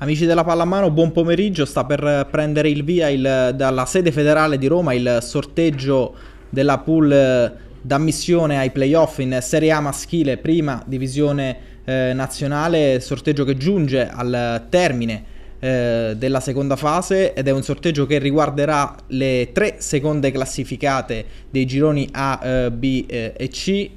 Amici della pallamano, buon pomeriggio. Sta per prendere il via il, dalla sede federale di Roma il sorteggio della pool eh, d'ammissione ai playoff in Serie A maschile, prima divisione eh, nazionale, sorteggio che giunge al termine eh, della seconda fase ed è un sorteggio che riguarderà le tre seconde classificate dei gironi A, eh, B e C.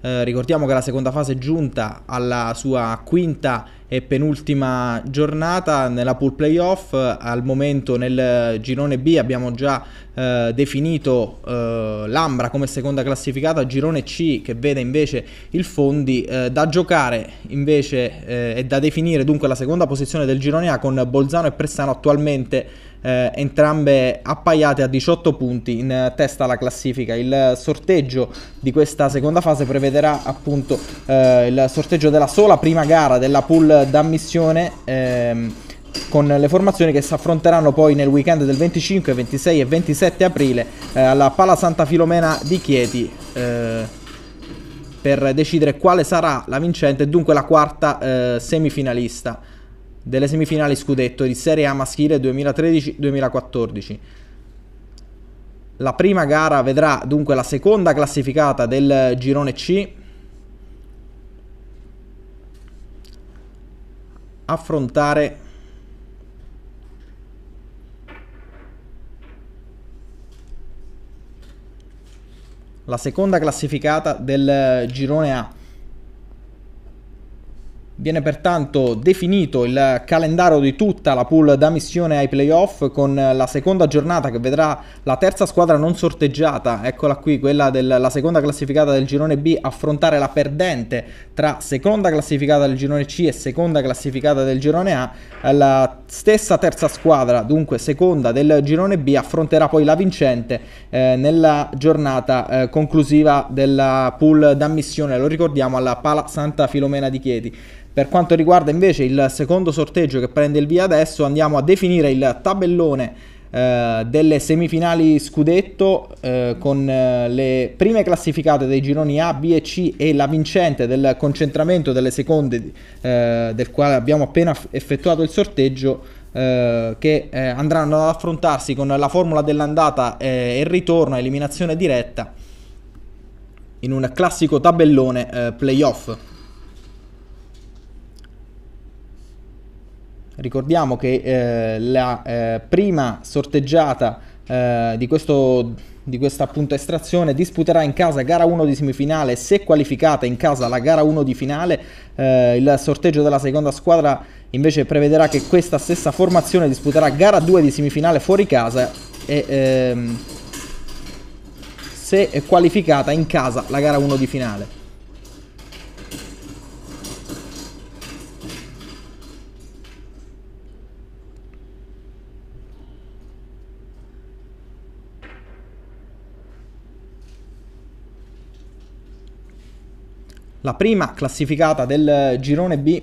ricordiamo che la seconda fase è giunta alla sua quinta e penultima giornata nella pool playoff. Al momento nel girone B abbiamo già eh, definito eh, l'Ambra come seconda classificata, girone C che vede invece il Fondi eh, da giocare invece eh, e da definire dunque la seconda posizione del girone A con Bolzano e Pressano attualmente eh, entrambe appaiate a 18 punti in eh, testa alla classifica. Il sorteggio di questa seconda fase prevederà appunto eh, il sorteggio della sola prima gara della pool d'ammissione ehm, con le formazioni che si affronteranno poi nel weekend del 25, 26 e 27 aprile eh, alla Pala Santa Filomena di Chieti eh, per decidere quale sarà la vincente e dunque la quarta eh, semifinalista delle semifinali scudetto di Serie A maschile 2013-2014. La prima gara vedrà dunque la seconda classificata del girone C affrontare la seconda classificata del girone A Viene pertanto definito il calendario di tutta la pool da missione ai playoff con la seconda giornata che vedrà la terza squadra non sorteggiata, eccola qui, quella della seconda classificata del girone B, affrontare la perdente tra seconda classificata del girone C e seconda classificata del girone A. La stessa terza squadra, dunque seconda del girone B, affronterà poi la vincente eh, nella giornata eh, conclusiva della pool d'ammissione, lo ricordiamo, alla Pala Santa Filomena di Chieti. Per quanto riguarda invece il secondo sorteggio che prende il via adesso, andiamo a definire il tabellone eh, delle semifinali scudetto eh, con eh, le prime classificate dei gironi A, B e C e la vincente del concentramento delle seconde eh, del quale abbiamo appena effettuato il sorteggio che andranno ad affrontarsi con la formula dell'andata e ritorno a eliminazione diretta in un classico tabellone playoff. Ricordiamo che eh, la eh, prima sorteggiata eh, di, questo, di, questa appunto estrazione disputerà in casa gara 1 di semifinale, se qualificata in casa la gara 1 di finale, eh, il sorteggio della seconda squadra invece prevederà che questa stessa formazione disputerà gara 2 di semifinale fuori casa e ehm, se qualificata in casa la gara 1 di finale. la prima classificata del girone B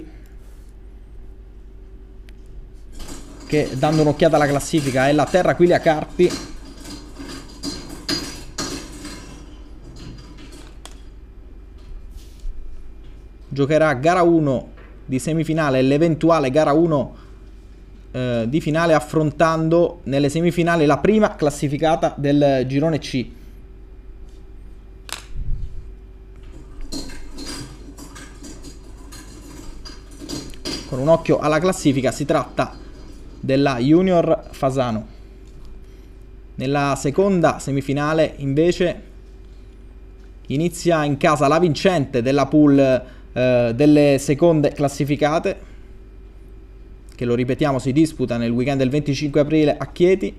che dando un'occhiata alla classifica è la Terra Quilia Carpi giocherà gara 1 di semifinale e l'eventuale gara 1 eh, di finale affrontando nelle semifinali la prima classificata del girone C con un occhio alla classifica, si tratta della Junior Fasano. Nella seconda semifinale invece inizia in casa la vincente della pool eh, delle seconde classificate, che lo ripetiamo si disputa nel weekend del 25 aprile a Chieti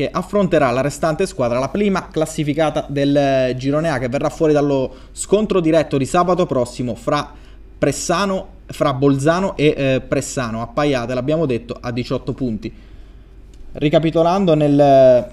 che affronterà la restante squadra, la prima classificata del eh, girone A, che verrà fuori dallo scontro diretto di sabato prossimo fra Pressano, fra Bolzano e eh, Pressano. Appaiate, l'abbiamo detto, a 18 punti. Ricapitolando nel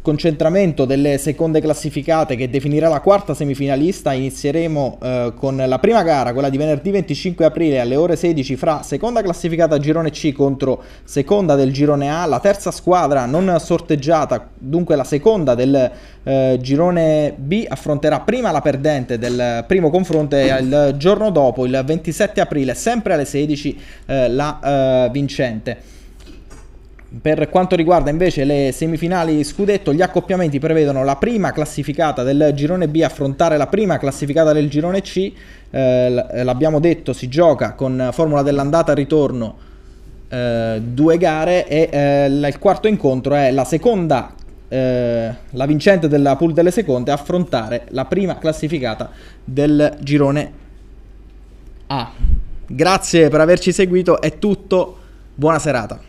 concentramento delle seconde classificate che definirà la quarta semifinalista. Inizieremo eh, con la prima gara, quella di venerdì 25 aprile alle ore 16 fra seconda classificata girone C contro seconda del girone A, la terza squadra non sorteggiata, dunque la seconda del eh, girone B affronterà prima la perdente del primo confronto e il giorno dopo, il 27 aprile, sempre alle 16, eh, la eh, vincente. Per quanto riguarda invece le semifinali scudetto, gli accoppiamenti prevedono la prima classificata del girone B affrontare la prima classificata del girone C. Eh, eh l'abbiamo detto, si gioca con formula dell'andata e ritorno eh, due gare e eh, il quarto incontro è la seconda eh, la vincente della pool delle seconde affrontare la prima classificata del girone A. Grazie per averci seguito, è tutto, buona serata.